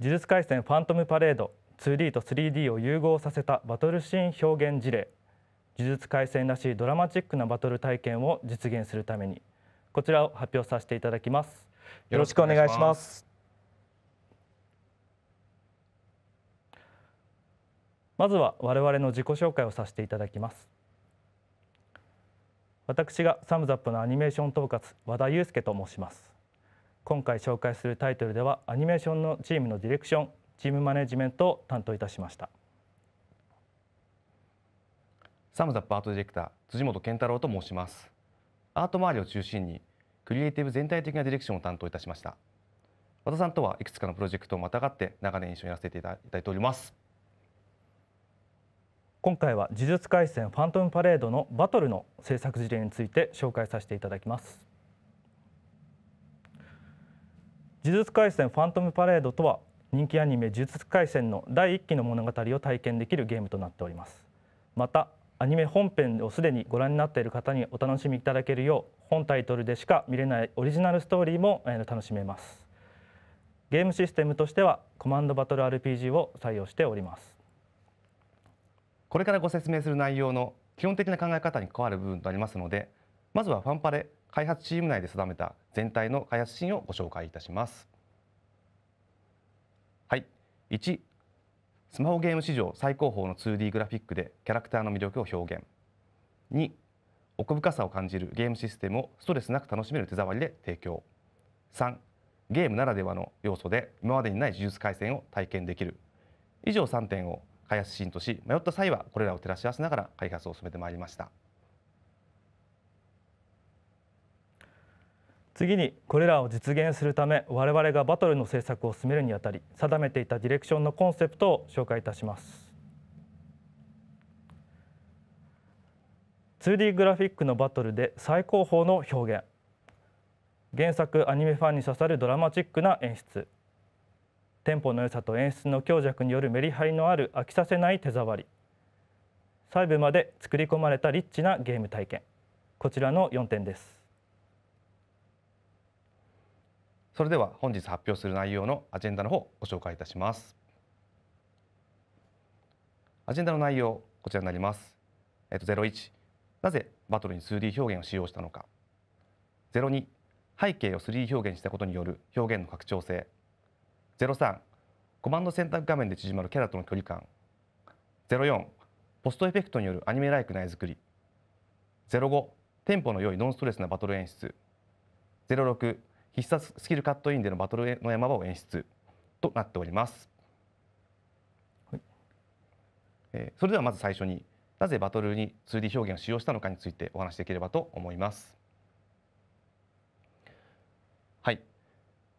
呪術廻戦ファントムパレード 2D と 3D を融合させたバトルシーン表現事例呪術廻戦らしいドラマチックなバトル体験を実現するためにこちらを発表させていただきますよろしくお願いしますまずは我々の自己紹介をさせていただきます私がサムザップのアニメーション統括和田祐介と申します今回紹介するタイトルではアニメーションのチームのディレクションチームマネジメントを担当いたしましたサムザップアートディレクター辻本健太郎と申しますアート周りを中心にクリエイティブ全体的なディレクションを担当いたしました和田さんとはいくつかのプロジェクトをまたがって長年一緒にやらせていただいております今回は呪術回戦ファントムパレードのバトルの制作事例について紹介させていただきます呪術廻戦ファントムパレードとは人気アニメ呪術廻戦の第1期の物語を体験できるゲームとなっておりますまたアニメ本編をすでにご覧になっている方にお楽しみいただけるよう本タイトルでしか見れないオリジナルストーリーも楽しめますゲームシステムとしてはコマンドバトル RPG を採用しておりますこれからご説明する内容の基本的な考え方に関わる部分となりますのでまずはファンパレ開発チーム内で定めた全体の開発指針をご紹介いたします。はい、1スマホゲーム史上最高峰の 2D グラフィックでキャラクターの魅力を表現2奥深さを感じるゲームシステムをストレスなく楽しめる手触りで提供3ゲームならではの要素で今までにない呪術廻戦を体験できる以上3点を開発指針とし迷った際はこれらを照らし合わせながら開発を進めてまいりました。次にこれらを実現するため我々がバトルの制作を進めるにあたり定めていたディレクションのコンセプトを紹介いたします 2D グラフィックのバトルで最高峰の表現原作アニメファンに刺さるドラマチックな演出テンポの良さと演出の強弱によるメリハリのある飽きさせない手触り細部まで作り込まれたリッチなゲーム体験こちらの4点ですそれでは本日発表する内容のアジェンダの方ご紹介いたしますアジェンダの内容こちらになりますえっと01なぜバトルに 2D 表現を使用したのか02背景を 3D 表現したことによる表現の拡張性03コマンド選択画面で縮まるキャラとの距離感04ポストエフェクトによるアニメライクな絵作り05テンポの良いノンストレスなバトル演出06必殺スキルカットインでのバトルの山場を演出となっております、はい、えー、それではまず最初になぜバトルに 2D 表現を使用したのかについてお話しできればと思いますはい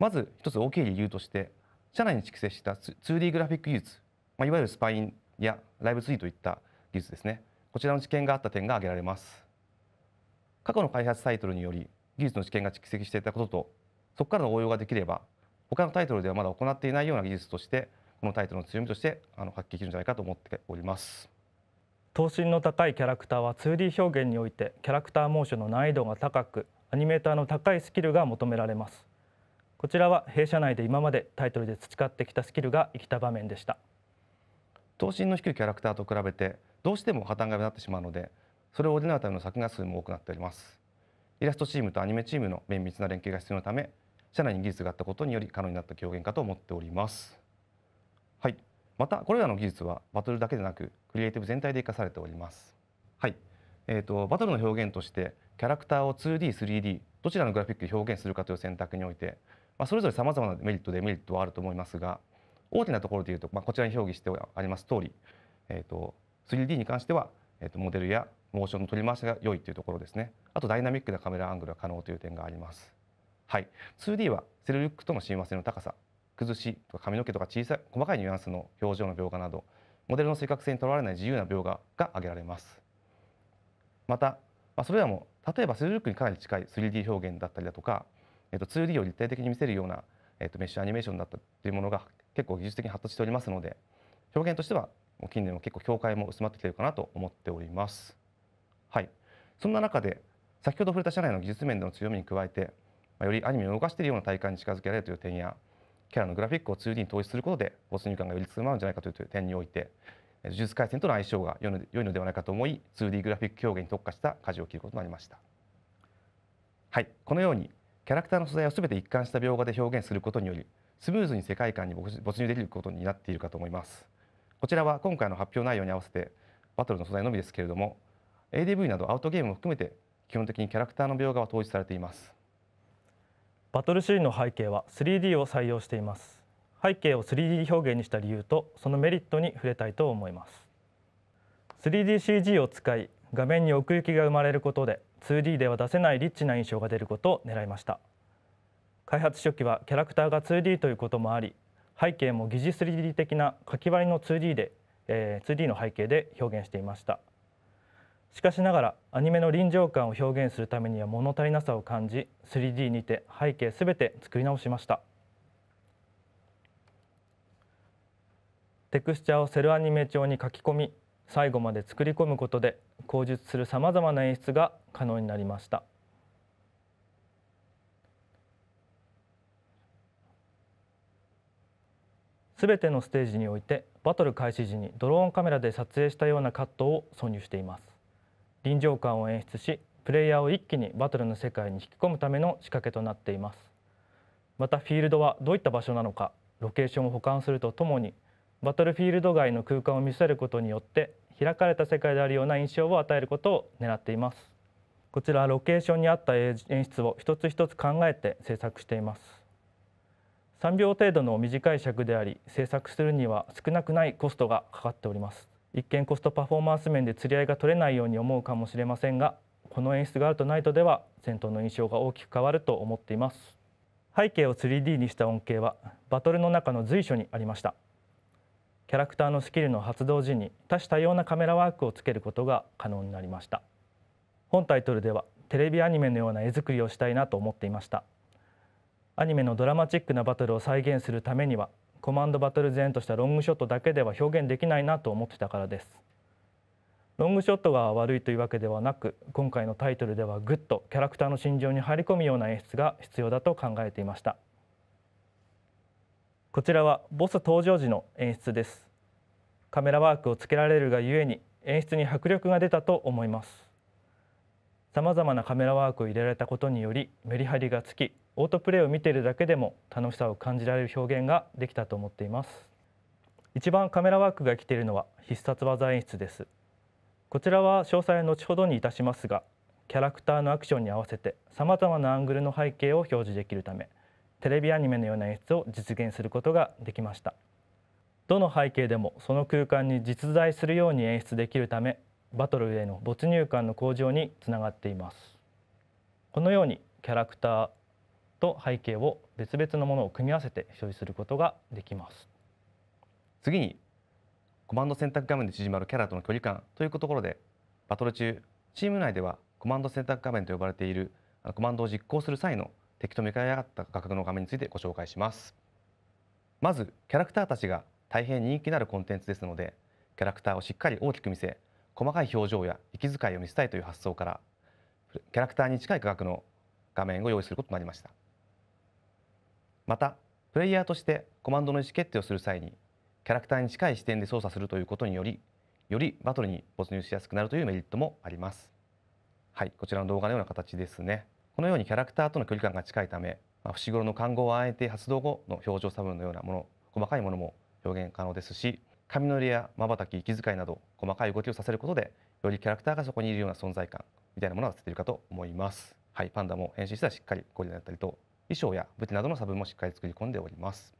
まず一つ大きい理由として社内に蓄積した 2D グラフィック技術、まあ、いわゆるスパインやライブツイーといった技術ですねこちらの知見があった点が挙げられます過去の開発タイトルにより技術の知見が蓄積していたこととそこからの応用ができれば他のタイトルではまだ行っていないような技術としてこのタイトルの強みとしてあの発揮できるんじゃないかと思っております。等身の高いキャラクターは 2D 表現においてキャラクターモーションの難易度が高くアニメーターの高いスキルが求められますこちらは弊社内で今までタイトルで培ってきたスキルが生きた場面でした等身の低いキャラクターと比べてどうしても破綻が目立ってしまうのでそれを補うための作画数も多くなっておりますイラストチームとアニメチームの綿密な連携が必要なため社内に技術があったことにより可能になった表現かと思っております。はい、またこれらの技術はバトルだけでなくクリエイティブ全体で生かされております。はい、えーと、バトルの表現としてキャラクターを 2D、3D どちらのグラフィックで表現するかという選択において、まあ、それぞれさまざまなメリットデメリットはあると思いますが大きなところでいうと、まあ、こちらに表記してあります通り、えーと、と 3D に関しては、えーとモデルやモーションの取り回しが良いというところですねあとダイナミックなカメラアングルが可能という点がありますはい 2D はセルルックとの親和性の高さ崩しとか髪の毛とか小さい細かいニュアンスの表情の描画などモデルの正確性にとらわれない自由な描画が挙げられますまた、まあ、それらも例えばセルルックにかなり近い 3D 表現だったりだとか、えっと、2D を立体的に見せるような、えっと、メッシュアニメーションだったというものが結構技術的に発達しておりますので表現としてはもう近年も結構境界も薄まってきているかなと思っております。はい、そんな中で先ほど触れた社内の技術面での強みに加えてよりアニメを動かしているような体感に近づけられるという点やキャラのグラフィックを 2D に統一することで没入感がより強まるんじゃないかという点において呪術回戦との相性が良いのではないかと思い 2D グラフィック表現に特化した舵を切ることになりましたはいこのようにキャラクターの素材を全て一貫した描画で表現することによりスムーズに世界観に没入できることになっているかと思いますこちらは今回の発表内容に合わせてバトルの素材のみですけれども ADV などアウトゲームも含めて基本的にキャラクターの描画は統一されていますバトルシーンの背景は 3D を採用しています背景を 3D 表現にした理由とそのメリットに触れたいと思います 3DCG を使い画面に奥行きが生まれることで 2D では出せないリッチな印象が出ることを狙いました開発初期はキャラクターが 2D ということもあり背景も疑似 3D 的な書き割りの 2D で、えー、2D の背景で表現していましたしかしながらアニメの臨場感を表現するためには物足りなさを感じ 3D にて背景すべて作り直しましたテクスチャーをセルアニメ調に書き込み最後まで作り込むことで口述するさまざまな演出が可能になりましたすべてのステージにおいてバトル開始時にドローンカメラで撮影したようなカットを挿入しています臨場感を演出しプレイヤーを一気にバトルの世界に引き込むための仕掛けとなっていますまたフィールドはどういった場所なのかロケーションを保管するとともにバトルフィールド外の空間を見せることによって開かれた世界であるような印象を与えることを狙っていますこちらはロケーションに合った演出を一つ一つ考えて制作しています3秒程度の短い尺であり制作するには少なくないコストがかかっております一見コストパフォーマンス面で釣り合いが取れないように思うかもしれませんがこの演出があるとないとでは戦闘の印象が大きく変わると思っています背景を 3D にした恩恵はバトルの中の随所にありましたキャラクターのスキルの発動時に多種多様なカメラワークをつけることが可能になりました本タイトルではテレビアニメのような絵作りをしたいなと思っていましたアニメのドラマチックなバトルを再現するためにはコマンドバトル前としたロングショットだけでは表現できないなと思ってたからですロングショットが悪いというわけではなく今回のタイトルではぐっとキャラクターの心情に入り込むような演出が必要だと考えていましたこちらはボス登場時の演出ですカメラワークをつけられるがゆえに演出に迫力が出たと思いますさまざまなカメラワークを入れられたことによりメリハリがつきオートプレイを見ているだけでも楽しさを感じられる表現ができたと思っています一番カメラワークが来ているのは必殺技演出ですこちらは詳細は後ほどにいたしますがキャラクターのアクションに合わせてさまざまなアングルの背景を表示できるためテレビアニメのような演出を実現することができましたどの背景でもその空間に実在するように演出できるためバトルへの没入感の向上につながっていますこのようにキャラクターと背景を別々のものを組み合わせて処理することができます次にコマンド選択画面で縮まるキャラとの距離感というところでバトル中チーム内ではコマンド選択画面と呼ばれているコマンドを実行する際の敵と向かい合った画角の画面についてご紹介しますまずキャラクターたちが大変人気のあるコンテンツですのでキャラクターをしっかり大きく見せ細かい表情や息遣いを見せたいという発想からキャラクターに近い価格の画面を用意することになりましたまたプレイヤーとしてコマンドの意思決定をする際にキャラクターに近い視点で操作するということによりよりバトルに没入しやすくなるというメリットもありますはいこちらの動画のような形ですねこのようにキャラクターとの距離感が近いため、まあ、伏黒の看護をあえて発動後の表情差分のようなもの細かいものも表現可能ですし髪のりやまばたき息遣いなど細かい動きをさせることでよりキャラクターがそこにいるような存在感みたいなものが出ているかと思いますはいパンダも変身したらしっかりゴリラだったりと衣装や武器などの差分もしっかり作り込んでおります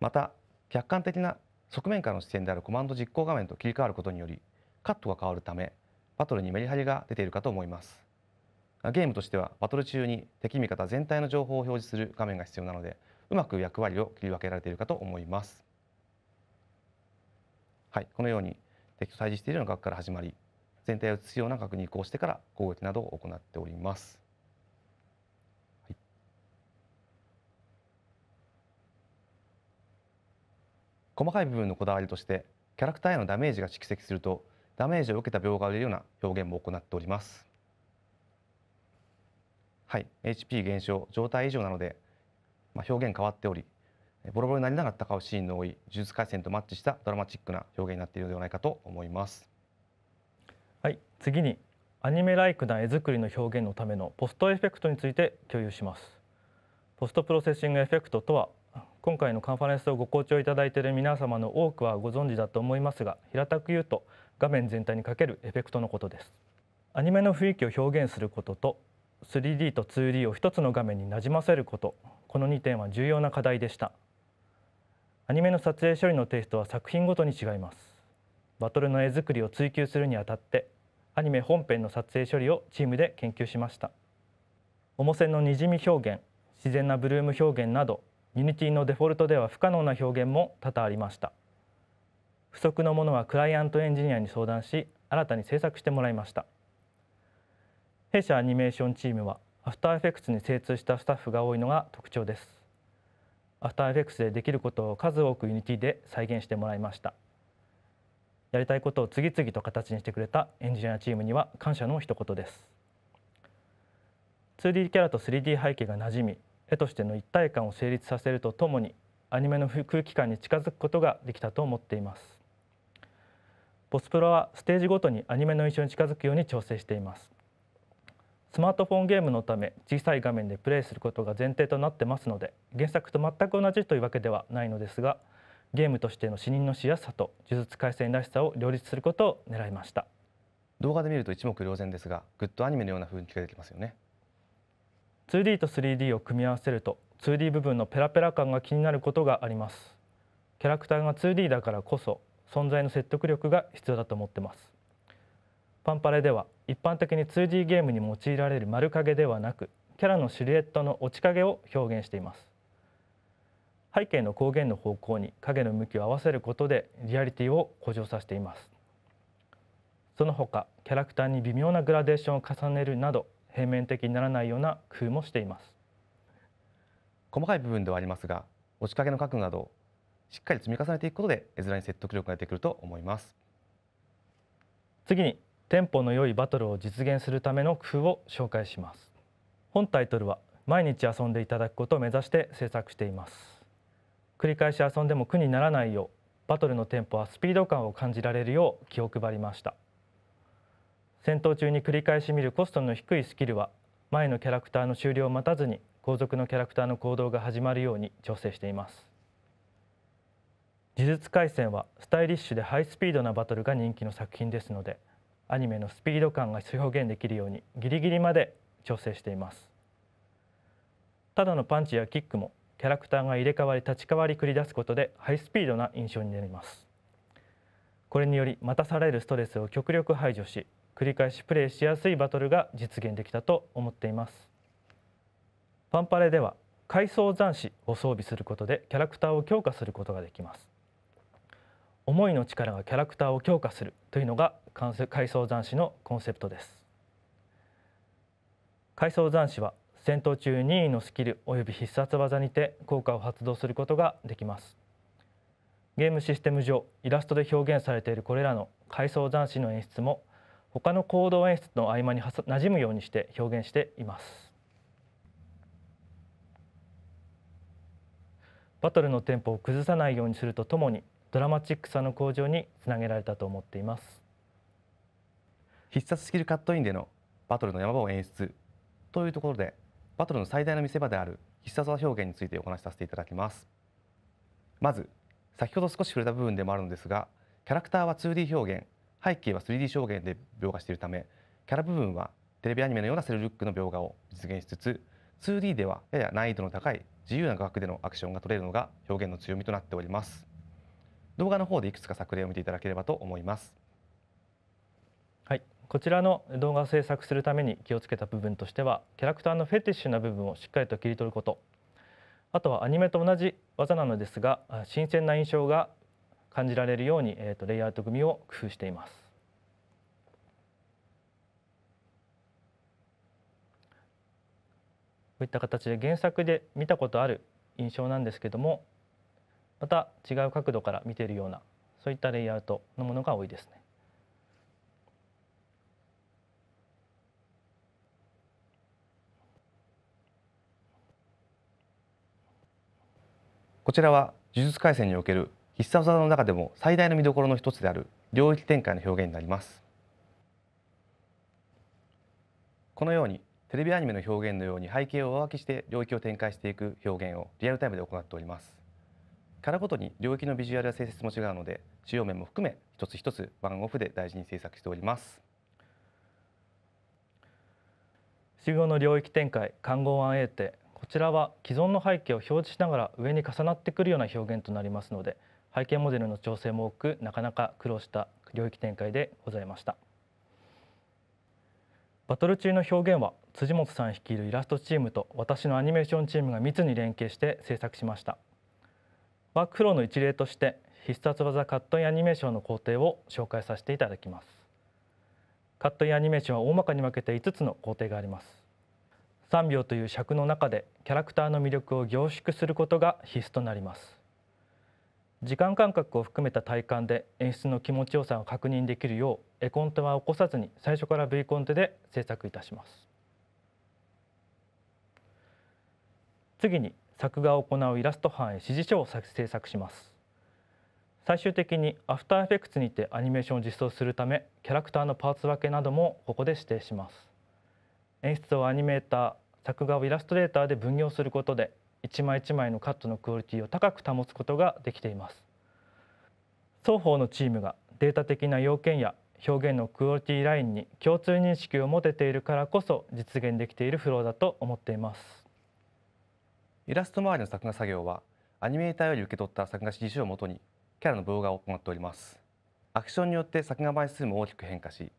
また客観的な側面からの視点であるコマンド実行画面と切り替わることによりカットが変わるためバトルにメリハリが出ているかと思いますゲームとしてはバトル中に敵味方全体の情報を表示する画面が必要なのでうまく役割を切り分けられているかと思いますはい、このように敵と対峙しているような額から始まり全体を映すような額に移行してから攻撃などを行っております。細かい部分のこだわりとしてキャラクターへのダメージが蓄積するとダメージを受けた病がをれるような表現も行っております。はい、HP 減少状態異常なので、まあ、表現変わっておりボロボロになりながら戦うシーンの多い呪術廻戦とマッチしたドラマチックな表現になっているのではないかと思いますはい次にアニメライクな絵作りの表現のためのポストエフェクトについて共有しますポストプロセッシングエフェクトとは今回のカンファレンスをご好調いただいている皆様の多くはご存知だと思いますが平たく言うと画面全体にかけるエフェクトのことですアニメの雰囲気を表現することと 3D と 2D を一つの画面になじませることこの2点は重要な課題でしたアニメの撮影処理のテイストは作品ごとに違いますバトルの絵作りを追求するにあたってアニメ本編の撮影処理をチームで研究しました主線のにじみ表現自然なブルーム表現など Unity のデフォルトでは不可能な表現も多々ありました不足のものはクライアントエンジニアに相談し新たに制作してもらいました弊社アニメーションチームはアフターエフェクツに精通したスタッフが多いのが特徴ですアフターエフェクスでできることを数多く Unity で再現してもらいましたやりたいことを次々と形にしてくれたエンジニアチームには感謝の一言です 2D キャラと 3D 背景が馴染み絵としての一体感を成立させるとともにアニメの空気感に近づくことができたと思っていますボスプロはステージごとにアニメの印象に近づくように調整していますスマートフォンゲームのため小さい画面でプレイすることが前提となってますので原作と全く同じというわけではないのですがゲームとしての視認のしやすさと呪術廻戦らしさを両立することを狙いました動画で見ると一目瞭然ですがグッドアニメのような雰囲気が出てますよね 2D と 3D を組み合わせると 2D 部分のペラペラ感が気になることがありますキャラクターが 2D だからこそ存在の説得力が必要だと思ってますパンパレでは一般的に 2D ゲームに用いられる丸影ではなくキャラのシルエットの落ち影を表現しています背景の光源の方向に影の向きを合わせることでリアリティを向上させていますその他キャラクターに微妙なグラデーションを重ねるなど平面的にならないような工夫もしています細かい部分ではありますが落ち影の角度などしっかり積み重ねていくことで絵面に説得力が出てくると思います次にテンポの良いバトルを実現するための工夫を紹介します本タイトルは毎日遊んでいただくことを目指して制作しています繰り返し遊んでも苦にならないようバトルのテンポはスピード感を感じられるよう気を配りました戦闘中に繰り返し見るコストの低いスキルは前のキャラクターの終了を待たずに後続のキャラクターの行動が始まるように調整しています呪術回戦はスタイリッシュでハイスピードなバトルが人気の作品ですのでアニメのスピード感が表現できるようにギリギリまで調整していますただのパンチやキックもキャラクターが入れ替わり立ち代わり繰り出すことでハイスピードな印象になりますこれにより待たされるストレスを極力排除し繰り返しプレイしやすいバトルが実現できたと思っていますパンパレでは階層斬死を装備することでキャラクターを強化することができます思いの力がキャラクターを強化するというのが回想残滓のコンセプトです回想残滓は戦闘中任意のスキル及び必殺技にて効果を発動することができますゲームシステム上イラストで表現されているこれらの回想残滓の演出も他の行動演出の合間に馴染むようにして表現していますバトルのテンポを崩さないようにするとともにドラマチックさの向上につなげられたと思っています必殺スキルカットインでのバトルの山場を演出というところでバトルの最大の見せ場である必殺技表現についてお話しさせていただきますまず先ほど少し触れた部分でもあるのですがキャラクターは 2D 表現背景は 3D 表現で描画しているためキャラ部分はテレビアニメのようなセルルックの描画を実現しつつ 2D ではやや難易度の高い自由な画角でのアクションが取れるのが表現の強みとなっております動画の方でいくつか作例を見ていただければと思いますはいこちらの動画を制作するために気をつけた部分としてはキャラクターのフェティッシュな部分をしっかりと切り取ることあとはアニメと同じ技なのですが新鮮な印象が感じられるように、えとレイアウト組を工夫しています。こういった形で原作で見たことある印象なんですけどもまた違う角度から見ているようなそういったレイアウトのものが多いですね。こちらは呪術廻戦における必殺技の中でも最大の見どころの一つである領域展開の表現になりますこのようにテレビアニメの表現のように背景を上書きして領域を展開していく表現をリアルタイムで行っておりますキャごとに領域のビジュアルや性質も違うので使用面も含め一つ一つワンオフで大事に制作しております主要の領域展開看護 1A ってちらは既存の背景を表示しながら上に重なってくるような表現となりますので背景モデルの調整も多くなかなか苦労した領域展開でございましたバトル中の表現は辻本さん率いるイラストチームと私のアニメーションチームが密に連携して制作しましたワークフローの一例として必殺技カットインアニメーションの工程を紹介させていただきますカットインアニメーションは大まかに分けて5つの工程があります3秒という尺の中でキャラクターの魅力を凝縮することが必須となります時間間隔を含めた体感で演出の気持ちよさを確認できるよう絵コンテは起こさずに最初から V コンテで制作いたします次に作画を行うイラスト班へ指示書を制作します最終的にアフターエフェクツにてアニメーションを実装するためキャラクターのパーツ分けなどもここで指定します演出をアニメーター作画をイラストレーターで分業することで一枚一枚のカットのクオリティを高く保つことができています双方のチームがデータ的な要件や表現のクオリティラインに共通認識を持てているからこそ実現できているフローだと思っていますイラスト周りの作画作業はアニメーターより受け取った作画指示書をもとにキャラの動画を行っておりますアクションによって作画枚数も大きく変化し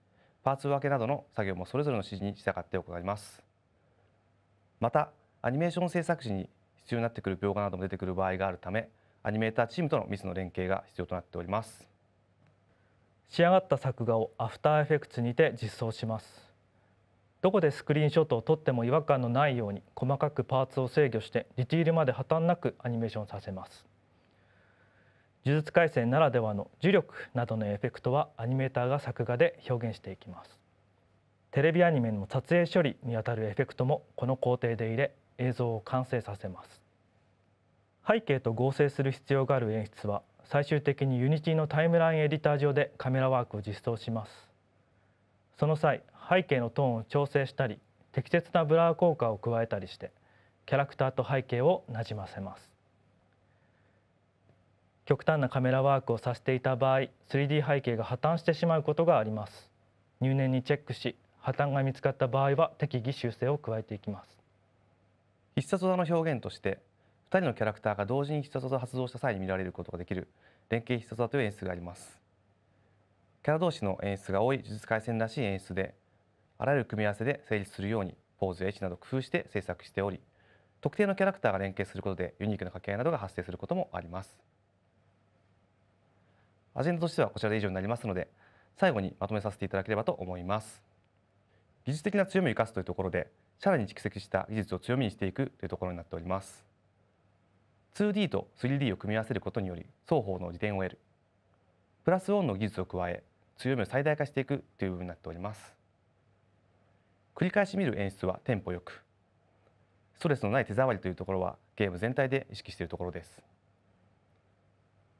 パーツ分けなどの作業もそれぞれの指示に従って行いますまたアニメーション制作時に必要になってくる描画なども出てくる場合があるためアニメーターチームとのミスの連携が必要となっております仕上がった作画をアフターエフェクツにて実装しますどこでスクリーンショットを撮っても違和感のないように細かくパーツを制御してディティールまで破綻なくアニメーションさせます呪術廻戦ならではの呪力などのエフェクトはアニメーターが作画で表現していきますテレビアニメの撮影処理にあたるエフェクトもこの工程で入れ映像を完成させます背景と合成する必要がある演出は最終的に Unity のタイムラインエディター上でカメラワークを実装しますその際背景のトーンを調整したり適切なブラー効果を加えたりしてキャラクターと背景をなじませます極端なカメラワークをさせていた場合 3D 背景が破綻してしまうことがあります入念にチェックし破綻が見つかった場合は適宜修正を加えていきます必殺技の表現として2人のキャラクターが同時に必殺技を発動した際に見られることができる連携必殺技という演出がありますキャラ同士の演出が多い呪術廻戦らしい演出であらゆる組み合わせで成立するようにポーズや位置など工夫して制作しており特定のキャラクターが連携することでユニークな掛け合いなどが発生することもありますアジェンダとしてはこちらで以上になりますので最後にまとめさせていただければと思います技術的な強みを生かすというところでさらに蓄積した技術を強みにしていくというところになっております 2D と 3D を組み合わせることにより双方の利点を得るプラスオンの技術を加え強みを最大化していくという部分になっております繰り返し見る演出はテンポよくストレスのない手触りというところはゲーム全体で意識しているところです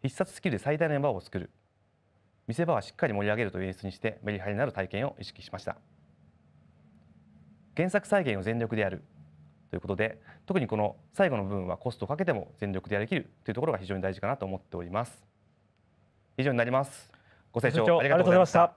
必殺スキルで最大の場を作る見せ場はしっかり盛り上げるという演出にしてメリハリのある体験を意識しました原作再現を全力でやるということで特にこの最後の部分はコストをかけても全力でやりきるというところが非常に大事かなと思っております以上になりますご清聴ありがとうございました